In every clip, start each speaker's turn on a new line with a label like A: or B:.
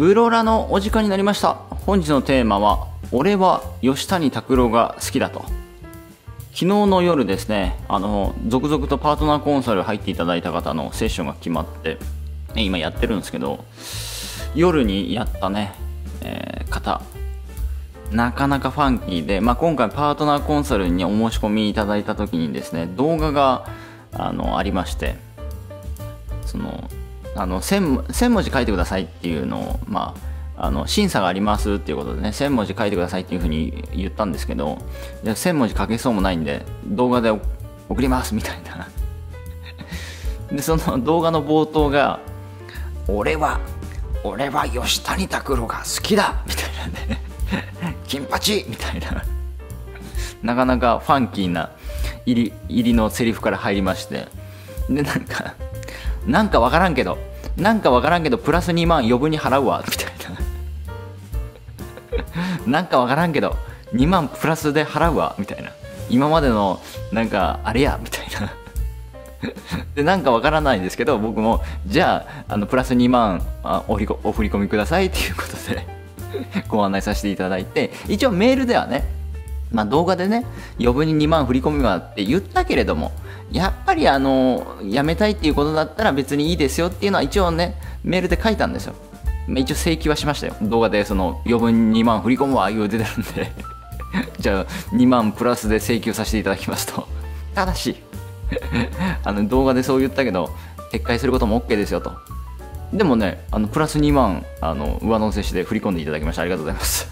A: ウロラのお時間になりました本日のテーマは「俺は吉谷拓郎が好きだ」と昨日の夜ですねあの続々とパートナーコンサル入っていただいた方のセッションが決まって今やってるんですけど夜にやったね、えー、方なかなかファンキーで、まあ、今回パートナーコンサルにお申し込みいただいた時にですね動画があのありましてそのあの 1000, 1000, 文字書いてくださいっていうのを、まあ、あの審査がありますっていうことでね1000文字書いてくださいっていうふうに言ったんですけど1000文字書けそうもないんで動画で送りますみたいな でその動画の冒頭が「俺は俺は吉谷拓郎が好きだ!」みたいなね「金八!」みたいななかなかファンキーな入り入りのセリフから入りましてでなんかなんかわからんけどなんかわからんけどプラス2万余分に払うわみたいな なんかわからんけど2万プラスで払うわみたいな今までのなんかあれやみたいな でなんかわからないんですけど僕もじゃああのプラス2万あお振りお振り込みくださいっていうことで ご案内させていただいて一応メールではねまあ動画でね余分に2万振り込みはって言ったけれどもやっぱりあの辞めたいっていうことだったら別にいいですよっていうのは一応ねメールで書いたんですよ一応請求はしましたよ動画でその余分2万振り込むわいう出てるんで じゃあ2万プラスで請求させていただきますとただし あの動画でそう言ったけど撤回することも OK ですよとでもねあのプラス2万あの上乗せして振り込んでいただきましてありがとうございます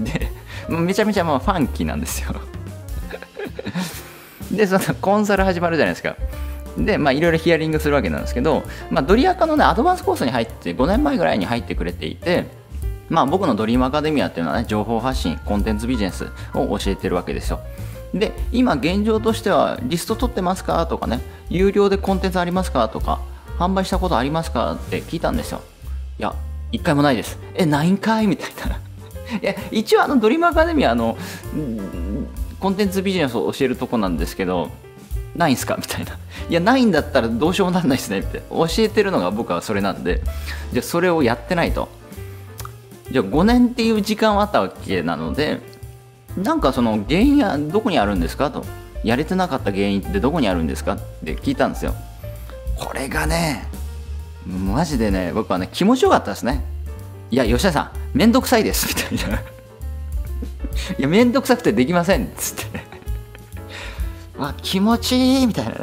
A: でめちゃめちゃまあファンキーなんですよ で、そのコンサル始まるじゃないですか。で、まあ、いろいろヒアリングするわけなんですけど、まあ、ドリアカのね、アドバンスコースに入って、5年前ぐらいに入ってくれていて、まあ、僕のドリームアカデミアっていうのはね、情報発信、コンテンツビジネスを教えてるわけですよ。で、今現状としては、リスト取ってますかとかね、有料でコンテンツありますかとか、販売したことありますかって聞いたんですよ。いや、一回もないです。え、ないんかいみたいな。いや、一応あの、ドリームアカデミア、あの、コンテンツビジネスを教えるとこなんですけどないんすかみたいな。いや、ないんだったらどうしようもなんないですね。って教えてるのが僕はそれなんで、じゃあそれをやってないと。じゃあ5年っていう時間はあったわけなので、なんかその原因はどこにあるんですかと。やれてなかった原因ってどこにあるんですかって聞いたんですよ。これがね、マジでね、僕はね、気持ちよかったですね。いや、吉田さん、めんどくさいです。みたいな。いや、めんどくさくてできませんっつって。わ、気持ちいいみたいな。い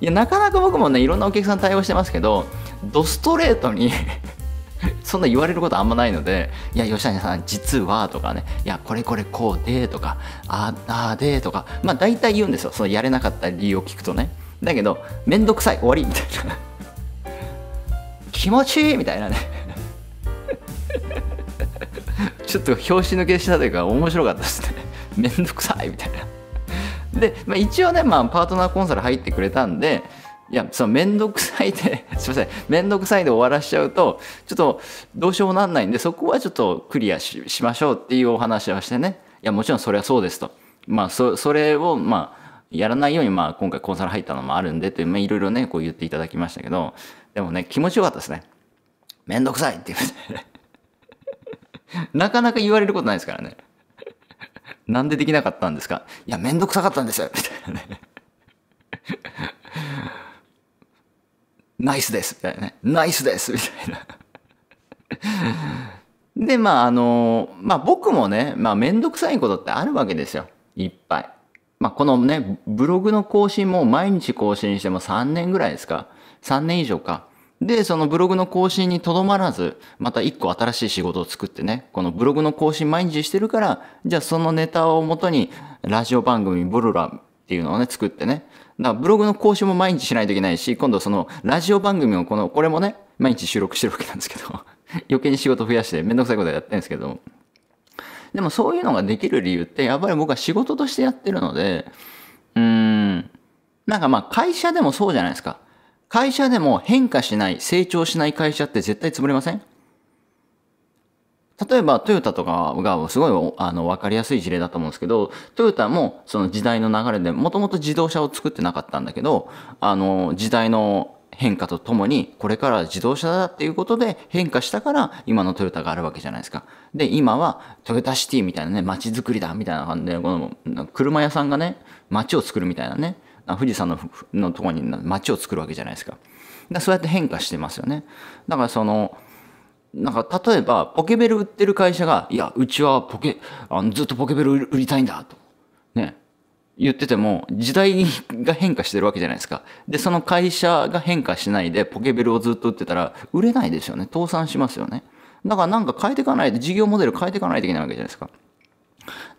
A: や、なかなか僕もね、いろんなお客さん対応してますけど、ドストレートに そんな言われることあんまないので、いや、吉谷さん、実はとかね、いや、これこれこうでとか、ああでとか、まあ大体言うんですよ。そのやれなかった理由を聞くとね。だけど、めんどくさい、終わりみたいな。気持ちいいみたいなね。ちょっと拍子抜けしたというか面白かったですね めんどくさいみたいなで、まあ、一応ね、まあ、パートナーコンサル入ってくれたんでいや、そのめんどくさいで すいません、めんどくさいで終わらしちゃうと、ちょっとどうしようもなんないんで、そこはちょっとクリアしましょうっていうお話をしてね、いや、もちろんそれはそうですと。まあ、そそれを、まあ、やらないように、まあ、今回コンサル入ったのもあるんで、という、まあ、いろいろね、こう言っていただきましたけど、でもね、気持ちよかったですね。めんどくさいって言って なかなか言われることないですからね。なんでできなかったんですかいや、めんどくさかったんですよ みたいなね。ナイスですみたいなね。ナイスですみたいな。で、まあ、あの、まあ僕もね、まあめんどくさいことってあるわけですよ。いっぱい。まあこのね、ブログの更新も毎日更新しても3年ぐらいですか ?3 年以上か。で、そのブログの更新にとどまらず、また一個新しい仕事を作ってね、このブログの更新毎日してるから、じゃあそのネタをもとに、ラジオ番組ブルラっていうのをね、作ってね。だからブログの更新も毎日しないといけないし、今度そのラジオ番組をこの、これもね、毎日収録してるわけなんですけど、余計に仕事増やしてめんどくさいことやってるんですけど、でもそういうのができる理由って、やっぱり僕は仕事としてやってるので、うーん、なんかまあ会社でもそうじゃないですか。会社でも変化しない、成長しない会社って絶対潰れません例えばトヨタとかがすごいあのわかりやすい事例だと思うんですけど、トヨタもその時代の流れでもともと自動車を作ってなかったんだけど、あの時代の変化とともにこれから自動車だっていうことで変化したから今のトヨタがあるわけじゃないですか。で、今はトヨタシティみたいなね、街づくりだみたいな感じで、この車屋さんがね、街を作るみたいなね、富士山ののとこに町を作るわけじゃないですか。だそうやって変化してますよね。だからその、なんか例えばポケベル売ってる会社が、いや、うちはポケ、あのずっとポケベル売りたいんだと。ね。言ってても時代が変化してるわけじゃないですか。で、その会社が変化しないでポケベルをずっと売ってたら売れないですよね。倒産しますよね。だからなんか変えていかないと、事業モデル変えていかないといけないわけじゃないですか。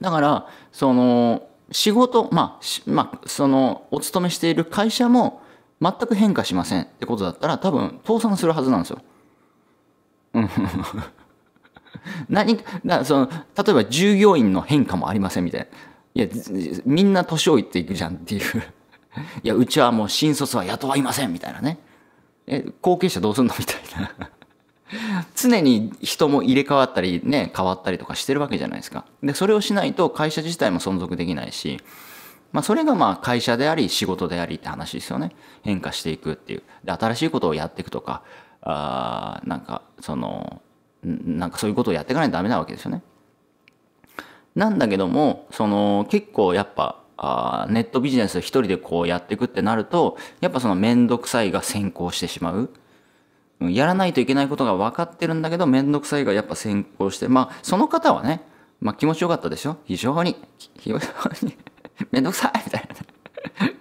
A: だから、その、仕事、まあ、まあ、その、お勤めしている会社も全く変化しませんってことだったら、多分、倒産するはずなんですよ。うん。何か、その、例えば従業員の変化もありませんみたいな。いや、みんな年老いていくじゃんっていう。いや、うちはもう新卒は雇わいませんみたいなね。え、後継者どうすんのみたいな。常に人も入れ替わったりね、変わったりとかしてるわけじゃないですか。で、それをしないと会社自体も存続できないし、まあそれがまあ会社であり仕事でありって話ですよね。変化していくっていう。で、新しいことをやっていくとか、あなんかその、なんかそういうことをやっていかないとダメなわけですよね。なんだけども、その結構やっぱあネットビジネス一人でこうやっていくってなると、やっぱその面倒くさいが先行してしまう。やらないといけないことが分かってるんだけど、めんどくさいがやっぱ先行して、まあ、その方はね、まあ気持ちよかったでしょ非常に、非常に めんどくさいみたいな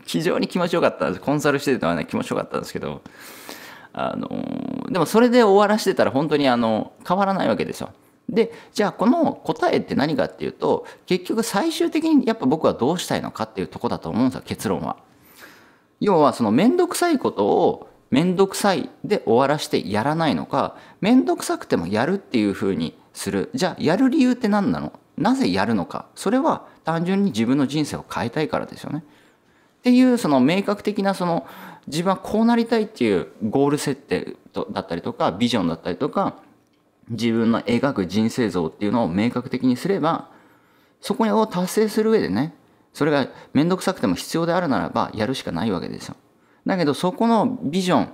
A: 非常に気持ちよかったコンサルしてたはね、気持ちよかったんですけど、あのー、でもそれで終わらしてたら本当にあの、変わらないわけですよ。で、じゃあこの答えって何かっていうと、結局最終的にやっぱ僕はどうしたいのかっていうとこだと思うんですよ、結論は。要はそのめんどくさいことを面倒くさいで終わらしてやらないのか面倒くさくてもやるっていうふうにするじゃあやる理由って何なのなぜやるのかそれは単純に自分の人生を変えたいからですよね。っていうその明確的なその自分はこうなりたいっていうゴール設定だったりとかビジョンだったりとか自分の描く人生像っていうのを明確的にすればそこを達成する上でねそれが面倒くさくても必要であるならばやるしかないわけですよ。だけどそこのビジョン、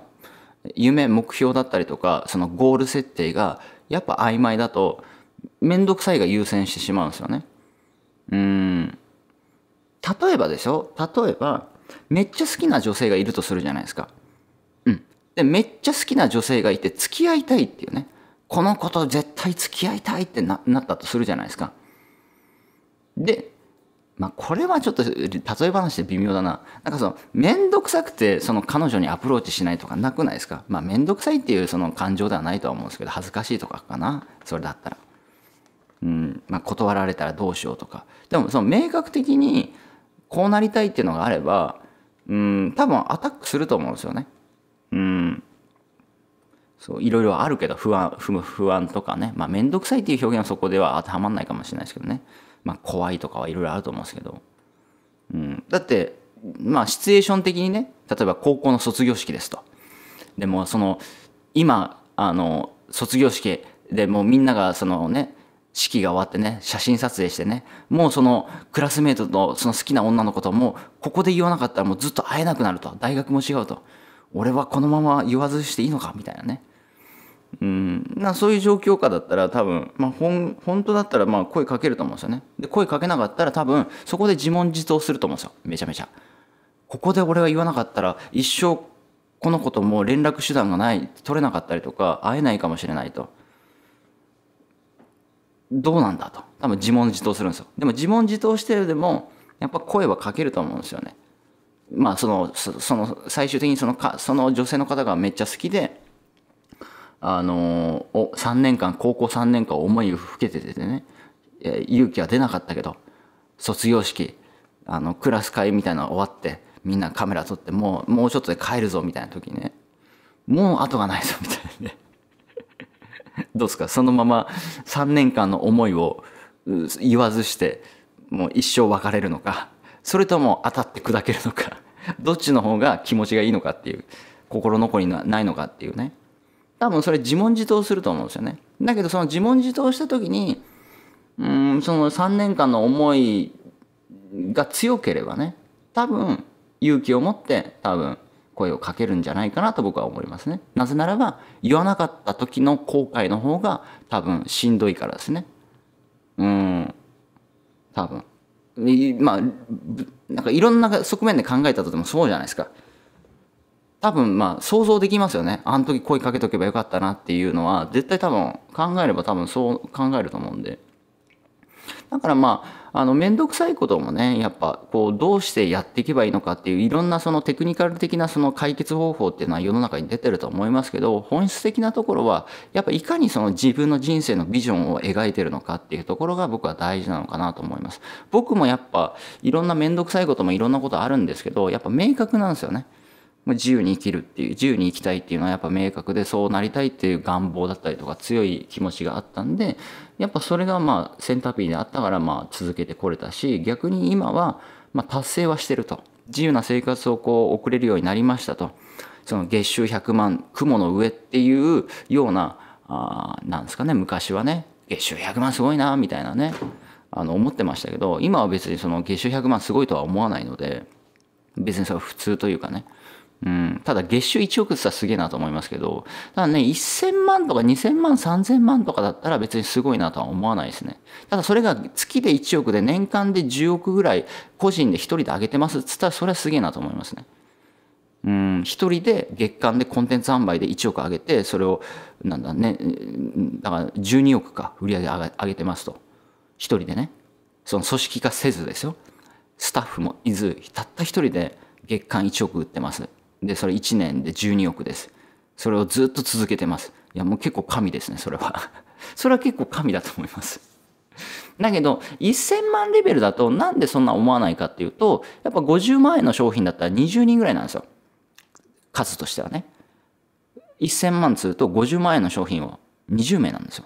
A: 夢、目標だったりとか、そのゴール設定がやっぱ曖昧だと、面倒くさいが優先してしまうんですよね。うん。例えばでしょ例えば、めっちゃ好きな女性がいるとするじゃないですか。うん。で、めっちゃ好きな女性がいて、付き合いたいっていうね。この子と絶対付き合いたいってななったとするじゃないですか。で、まあ、これはちょっと例え話で微妙だな。なんかその、めんどくさくて、その彼女にアプローチしないとかなくないですかまあ、めんどくさいっていうその感情ではないとは思うんですけど、恥ずかしいとかかな。それだったら。うん、まあ、断られたらどうしようとか。でも、その、明確的に、こうなりたいっていうのがあれば、うん、多分アタックすると思うんですよね。うん。そう、いろいろあるけど、不安、不不安とかね。まあ、めんどくさいっていう表現はそこでは当てはまんないかもしれないですけどね。まあ、怖いとかはいろいろあると思うんですけど、うん、だってまあシチュエーション的にね例えば高校の卒業式ですとでもその今あの卒業式でもうみんながそのね式が終わってね写真撮影してねもうそのクラスメートとその好きな女の子ともうここで言わなかったらもうずっと会えなくなると大学も違うと俺はこのまま言わずしていいのかみたいなねうん、なそういう状況下だったら多分、まあ、本当だったらまあ声かけると思うんですよねで声かけなかったら多分そこで自問自答すると思うんですよめちゃめちゃここで俺が言わなかったら一生この子とも連絡手段がない取れなかったりとか会えないかもしれないとどうなんだと多分自問自答するんですよでも自問自答してるでもやっぱ声はかけると思うんですよねまあそのその最終的にそのかその女性の方がめっちゃ好きであのー、3年間、高校3年間思いを吹けててね、え勇気は出なかったけど、卒業式、あの、クラス会みたいなの終わって、みんなカメラ撮って、もう、もうちょっとで帰るぞ、みたいな時にね、もう後がないぞ、みたいなね。どうですかそのまま3年間の思いを言わずして、もう一生別れるのか、それとも当たって砕けるのか、どっちの方が気持ちがいいのかっていう、心残りがないのかっていうね。多分それ自問自答すると思うんですよね。だけどその自問自答した時に、うん、その3年間の思いが強ければね、多分勇気を持って多分声をかけるんじゃないかなと僕は思いますね。なぜならば言わなかった時の後悔の方が多分しんどいからですね。うん、多分。まあ、なんかいろんな側面で考えたとでもそうじゃないですか。多分まあ想像できますよねあの時声かけとけばよかったなっていうのは絶対多分考えれば多分そう考えると思うんでだからまああの面倒くさいこともねやっぱこうどうしてやっていけばいいのかっていういろんなそのテクニカル的なその解決方法っていうのは世の中に出てると思いますけど本質的なところはやっぱいかにその自分の人生のビジョンを描いてるのかっていうところが僕は大事なのかなと思います僕もやっぱいろんな面倒くさいこともいろんなことあるんですけどやっぱ明確なんですよね自由に生きるっていう自由に生きたいっていうのはやっぱ明確でそうなりたいっていう願望だったりとか強い気持ちがあったんでやっぱそれがまあセンターピーであったからまあ続けてこれたし逆に今はまあ達成はしてると自由な生活をこう送れるようになりましたとその月収100万雲の上っていうようなあなんですかね昔はね月収100万すごいなみたいなねあの思ってましたけど今は別にその月収100万すごいとは思わないので別にそれは普通というかねうん、ただ月収1億って言ったらすげえなと思いますけど、ただね、1000万とか2000万、3000万とかだったら別にすごいなとは思わないですね。ただそれが月で1億で年間で10億ぐらい個人で1人で上げてますって言ったらそれはすげえなと思いますね。うん、1人で月間でコンテンツ販売で1億上げて、それを、なんだね、だから12億か売り上げ上げてますと。1人でね。その組織化せずですよ。スタッフもいず、たった1人で月間1億売ってます。で、それ1年で12億です。それをずっと続けてます。いや、もう結構神ですね、それは。それは結構神だと思います。だけど、1000万レベルだとなんでそんな思わないかっていうと、やっぱ50万円の商品だったら20人ぐらいなんですよ。数としてはね。1000万すると50万円の商品は20名なんですよ。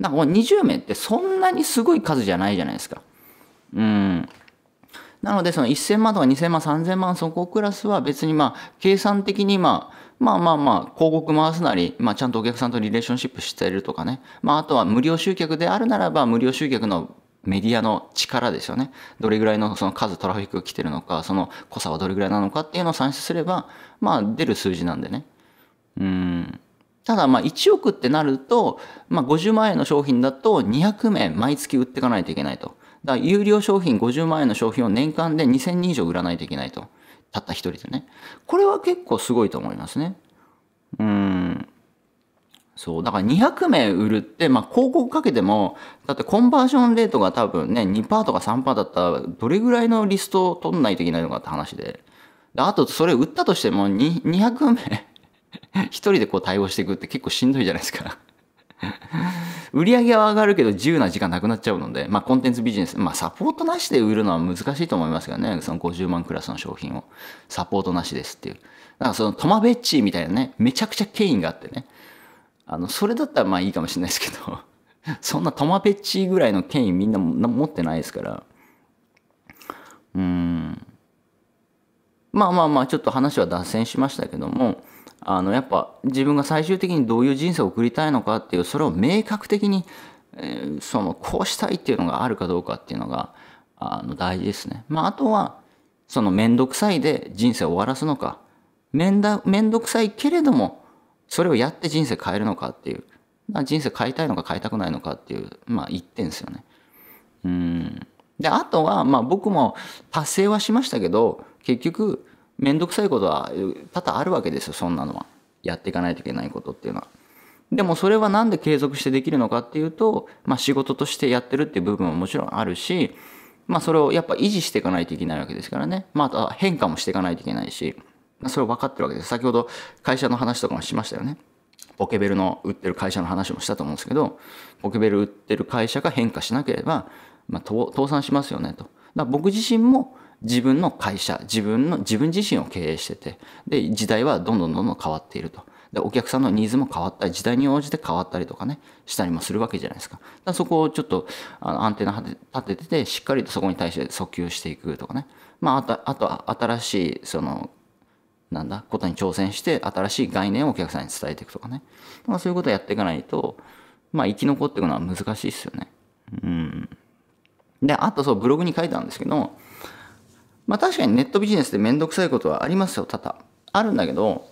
A: だから20名ってそんなにすごい数じゃないじゃないですか。うん。なのでその1000万とか2000万、3000万そこクラスは別にまあ計算的にまあまあまあまあ、広告回すなり、まあちゃんとお客さんとリレーションシップしてるとかね。まああとは無料集客であるならば無料集客のメディアの力ですよね。どれぐらいのその数、トラフィックが来てるのか、その濃さはどれぐらいなのかっていうのを算出すれば、まあ出る数字なんでね。うん。ただまあ1億ってなると、まあ50万円の商品だと200名毎月売っていかないといけないと。だから有料商品50万円の商品を年間で2000人以上売らないといけないと。たった一人でね。これは結構すごいと思いますね。うん。そう。だから200名売るって、まあ、広告かけても、だってコンバージョンレートが多分ね、2%とか3%だったら、どれぐらいのリストを取んないといけないのかって話で。であと、それ売ったとしても、200名一人でこう対応していくって結構しんどいじゃないですか売り上げは上がるけど自由な時間なくなっちゃうので、まあ、コンテンツビジネス、まあ、サポートなしで売るのは難しいと思いますがね、その50万クラスの商品を。サポートなしですっていう。なんかそのトマベッチみたいなね、めちゃくちゃ権威があってね、あの、それだったらまあいいかもしれないですけど、そんなトマベッチぐらいの権威みんな持ってないですから、うん。まあまあまあ、ちょっと話は脱線しましたけども、あのやっぱ自分が最終的にどういう人生を送りたいのかっていうそれを明確的に、えー、そのこうしたいっていうのがあるかどうかっていうのがあの大事ですね。まあ、あとはその面倒くさいで人生を終わらすのか面倒くさいけれどもそれをやって人生変えるのかっていう、まあ、人生変えたいのか変えたくないのかっていう、まあ、一点ですよね。うんであとは、まあ、僕も達成はしましたけど結局面倒くさいことは多々あるわけですよそんなのはやっていかないといけないことっていうのは。でもそれは何で継続してできるのかっていうと、まあ、仕事としてやってるっていう部分ももちろんあるし、まあ、それをやっぱ維持していかないといけないわけですからね、まあ、変化もしていかないといけないしそれを分かってるわけです先ほど会社の話とかもしましたよねポケベルの売ってる会社の話もしたと思うんですけどポケベル売ってる会社が変化しなければ、まあ、倒産しますよねとだ僕自身も自分の会社、自分の、自分自身を経営してて、で、時代はどんどんどんどん変わっていると。で、お客さんのニーズも変わったり、時代に応じて変わったりとかね、したりもするわけじゃないですか。だそこをちょっと、あの、アンテナ立ててて、しっかりとそこに対して訴求していくとかね。まあ、あと、あとは新しい、その、なんだ、ことに挑戦して、新しい概念をお客さんに伝えていくとかね。まあ、そういうことをやっていかないと、まあ、生き残っていくのは難しいですよね。うん。で、あとそう、ブログに書いたんですけど、まあ確かにネットビジネスで面倒くさいことはありますよ、多々。あるんだけど、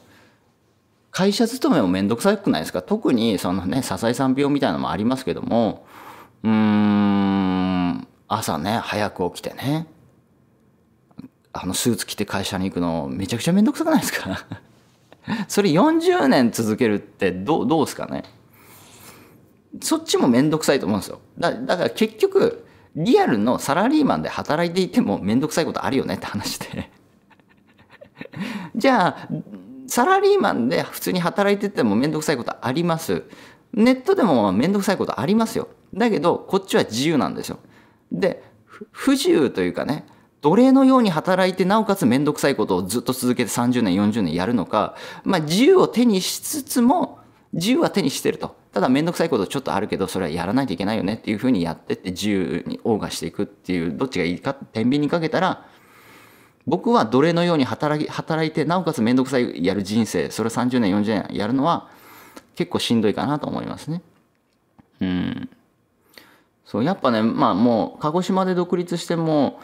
A: 会社勤めも面倒くさくないですか特にそのね、笹井さん病みたいなのもありますけども、うーん、朝ね、早く起きてね、あのスーツ着て会社に行くのめちゃくちゃ面倒くさくないですか それ40年続けるってどう、どうですかねそっちも面倒くさいと思うんですよ。だだから結局、リアルのサラリーマンで働いていても面倒くさいことあるよねって話で じゃあサラリーマンで普通に働いてても面倒くさいことありますネットでも面倒くさいことありますよだけどこっちは自由なんですよで不自由というかね奴隷のように働いてなおかつ面倒くさいことをずっと続けて30年40年やるのか、まあ、自由を手にしつつも自由は手にしてるとただ面倒くさいことちょっとあるけどそれはやらないといけないよねっていうふうにやってって自由に謳歌していくっていうどっちがいいか天秤にかけたら僕は奴隷のように働き働いてなおかつ面倒くさいやる人生それ30年40年やるのは結構しんどいかなと思いますね。うんそうやっぱねまあもう鹿児島で独立しても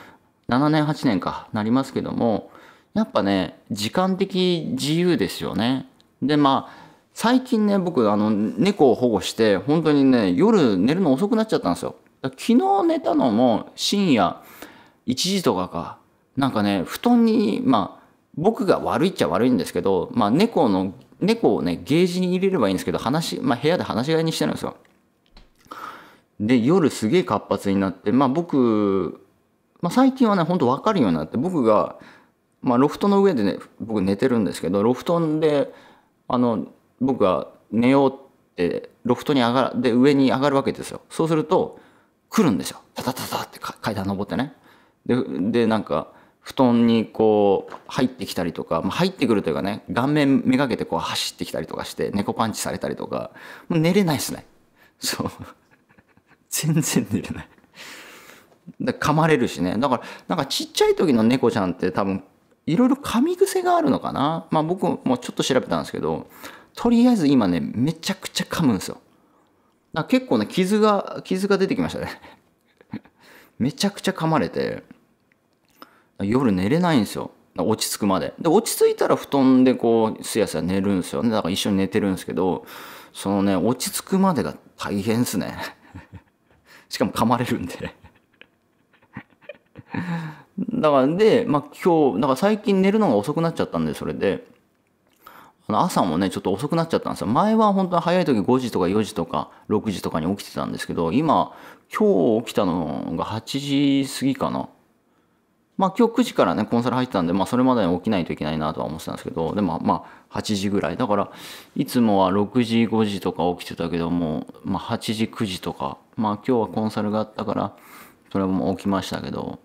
A: 7年8年かなりますけどもやっぱね時間的自由ですよね。でまあ最近ね、僕、あの、猫を保護して、本当にね、夜寝るの遅くなっちゃったんですよ。昨日寝たのも深夜1時とかか。なんかね、布団に、まあ、僕が悪いっちゃ悪いんですけど、まあ、猫の、猫をね、ゲージに入れればいいんですけど、話、まあ、部屋で話し合いにしてるんですよ。で、夜すげえ活発になって、まあ、僕、まあ、最近はね、本当わかるようになって、僕が、まあ、ロフトの上でね、僕寝てるんですけど、ロフトで、あの、僕は寝ようってロフトに上がで上に上がるわけですよそうすると来るんですよタタタタって階段登ってねででなんか布団にこう入ってきたりとか、まあ、入ってくるというかね顔面めがけてこう走ってきたりとかして猫パンチされたりとかもう寝れないですねそう 全然寝れないで噛まれるしねだからなんかちっちゃい時の猫ちゃんって多分いろいろ噛み癖があるのかなまあ僕もちょっと調べたんですけどとりあえず今ね、めちゃくちゃ噛むんですよ。あ結構ね、傷が、傷が出てきましたね。めちゃくちゃ噛まれて、夜寝れないんですよ。落ち着くまで。で、落ち着いたら布団でこう、すやすや寝るんですよね。だから一緒に寝てるんですけど、そのね、落ち着くまでが大変ですね。しかも噛まれるんでだからで、まあ今日、だから最近寝るのが遅くなっちゃったんで、それで。朝もね、ちょっと遅くなっちゃったんですよ。前は本当に早い時5時とか4時とか6時とかに起きてたんですけど、今、今日起きたのが8時過ぎかな。まあ今日9時からね、コンサル入ってたんで、まあそれまでに起きないといけないなとは思ってたんですけど、でもまあ8時ぐらい。だから、いつもは6時、5時とか起きてたけども、まあ8時、9時とか、まあ今日はコンサルがあったから、それも起きましたけど、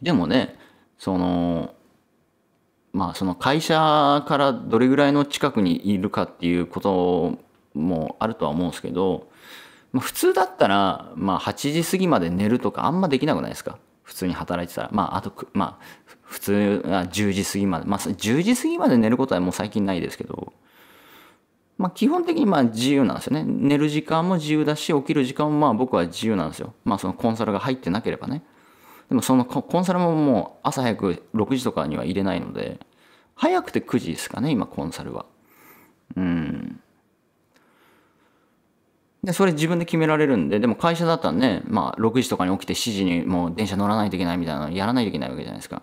A: でもね、その、まあ、その会社からどれぐらいの近くにいるかっていうこともあるとは思うんですけど、まあ、普通だったら、まあ、8時過ぎまで寝るとかあんまできなくないですか普通に働いてたら。まあ、あと、まあ、普通、10時過ぎまで。まあ、10時過ぎまで寝ることはもう最近ないですけど、まあ、基本的にまあ自由なんですよね。寝る時間も自由だし、起きる時間もまあ僕は自由なんですよ。まあ、そのコンサルが入ってなければね。でもそのコンサルももう朝早く6時とかには入れないので、早くて9時ですかね、今コンサルは。うん。で、それ自分で決められるんで、でも会社だったらね、まあ6時とかに起きて7時にもう電車乗らないといけないみたいなのやらないといけないわけじゃないですか。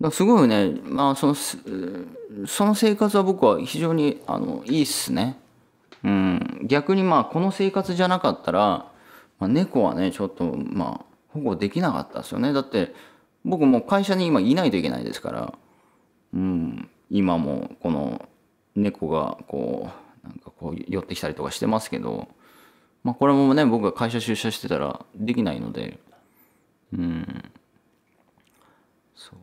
A: だすごいね、まあその、その生活は僕は非常にあのいいっすね。うん。逆にまあこの生活じゃなかったら、まあ、猫はね、ちょっとまあ保護できなかったですよね。だって僕も会社に今いないといけないですから。うん、今もこの猫がこうなんかこう寄ってきたりとかしてますけど、まあ、これもね僕が会社出社してたらできないのでうんそう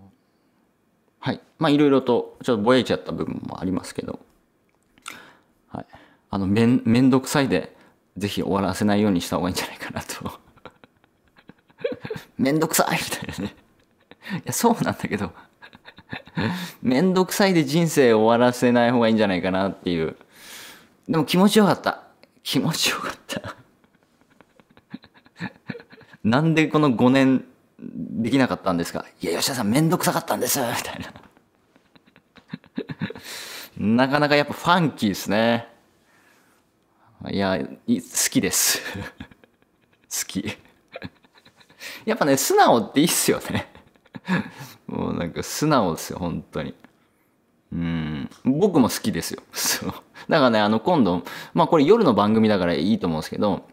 A: はいまあいろいろとちょっとぼやいちゃった部分もありますけどはいあのめんめんどくさいでぜひ終わらせないようにした方がいいんじゃないかなと めんどくさいみたいなねいやそうなんだけど めんどくさいで人生終わらせない方がいいんじゃないかなっていう。でも気持ちよかった。気持ちよかった。なんでこの5年できなかったんですかいや、吉田さんめんどくさかったんです、みたいな。なかなかやっぱファンキーですね。いや、好きです。好き。やっぱね、素直っていいっすよね。もうなんか素直ですよ、本当に。うん、僕も好きですよ。そう。だからね、あの、今度、まあこれ夜の番組だからいいと思うんですけど、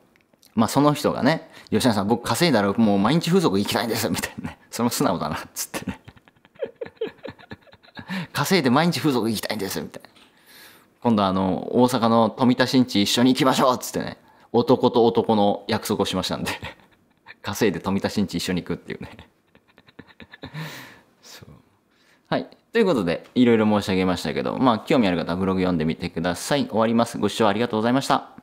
A: まあその人がね、吉永さん僕稼いだらもう毎日風俗行きたいんですみたいなね。その素直だな、っつってね。稼いで毎日風俗行きたいんですみたいな。今度あの、大阪の富田新地一緒に行きましょうっつってね、男と男の約束をしましたんで、稼いで富田新地一緒に行くっていうね。ということで、いろいろ申し上げましたけど、まあ、興味ある方はブログ読んでみてください。終わります。ご視聴ありがとうございました。